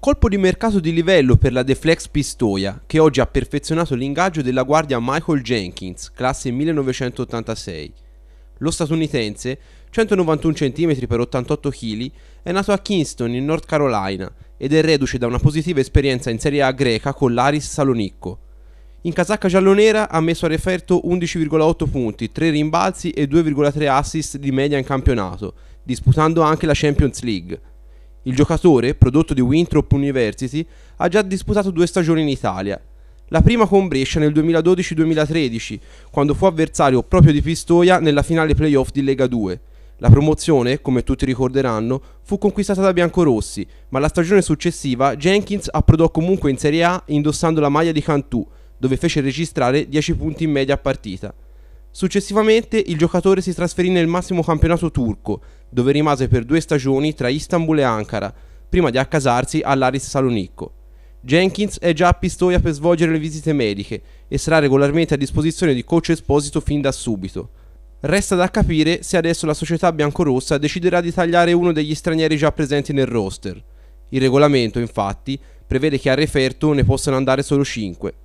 Colpo di mercato di livello per la Deflex Pistoia, che oggi ha perfezionato l'ingaggio della guardia Michael Jenkins, classe 1986. Lo statunitense, 191 cm per 88 kg, è nato a Kingston in North Carolina ed è reduce da una positiva esperienza in Serie A greca con l'Aris Salonicco. In casacca giallonera ha messo a referto 11,8 punti, 3 rimbalzi e 2,3 assist di media in campionato, disputando anche la Champions League. Il giocatore, prodotto di Winthrop University, ha già disputato due stagioni in Italia. La prima con Brescia nel 2012-2013, quando fu avversario proprio di Pistoia nella finale playoff di Lega 2. La promozione, come tutti ricorderanno, fu conquistata da Biancorossi, ma la stagione successiva Jenkins approdò comunque in Serie A indossando la maglia di Cantù, dove fece registrare 10 punti in media a partita. Successivamente il giocatore si trasferì nel massimo campionato turco, dove rimase per due stagioni tra Istanbul e Ankara, prima di accasarsi all'Aris Salonicco. Jenkins è già a Pistoia per svolgere le visite mediche e sarà regolarmente a disposizione di coach Esposito fin da subito. Resta da capire se adesso la società biancorossa deciderà di tagliare uno degli stranieri già presenti nel roster. Il regolamento, infatti, prevede che a referto ne possano andare solo 5,